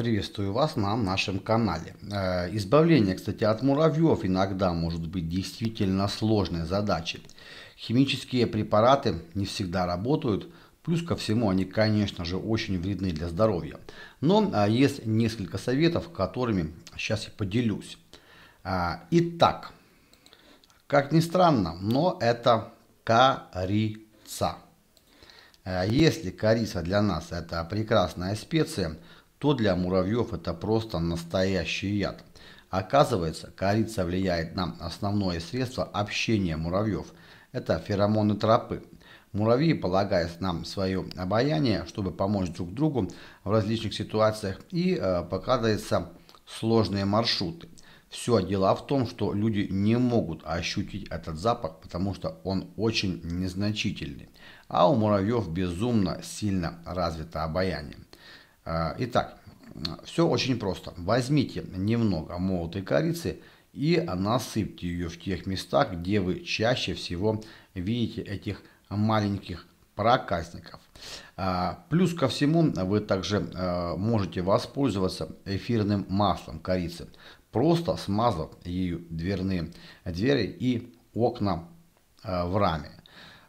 Приветствую вас на нашем канале. Э, избавление, кстати, от муравьев иногда может быть действительно сложной задачей. Химические препараты не всегда работают, плюс ко всему они, конечно же, очень вредны для здоровья. Но э, есть несколько советов, которыми сейчас и поделюсь. Э, итак, как ни странно, но это корица. Если корица для нас это прекрасная специя, то для муравьев это просто настоящий яд. Оказывается, корица влияет на основное средство общения муравьев. Это феромоны тропы. Муравьи, полагаясь на свое обаяние, чтобы помочь друг другу в различных ситуациях, и э, показываются сложные маршруты. Все дело в том, что люди не могут ощутить этот запах, потому что он очень незначительный. А у муравьев безумно сильно развито обаяние. А, итак, все очень просто. Возьмите немного молотой корицы и насыпьте ее в тех местах, где вы чаще всего видите этих маленьких проказников. А, плюс ко всему вы также а, можете воспользоваться эфирным маслом корицы, просто смазав ею дверные двери и окна в раме.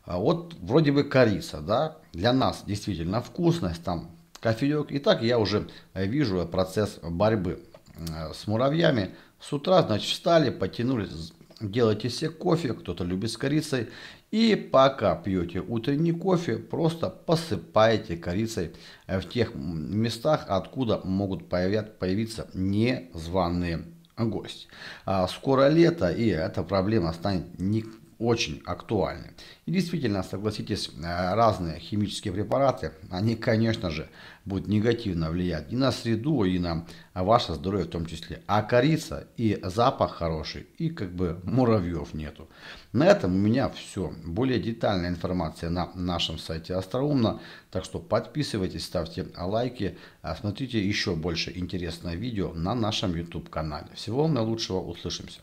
Вот вроде бы корица, да, для нас действительно вкусность, там кофеек. Итак, я уже вижу процесс борьбы э, с муравьями. С утра, значит, встали, потянулись, делайте себе кофе, кто-то любит с корицей. И пока пьете утренний кофе, просто посыпаете корицей э, в тех местах, откуда могут появиться незваные гости. А скоро лето, и эта проблема станет не очень актуальны. И действительно, согласитесь, э, разные химические препараты, они, конечно же, будут негативно влиять и на среду, и на ваше здоровье в том числе. А корица и запах хороший, и как бы муравьев нету. На этом у меня все. Более детальная информация на нашем сайте Остроумно. Так что подписывайтесь, ставьте лайки, а смотрите еще больше интересное видео на нашем YouTube канале. Всего вам наилучшего, услышимся.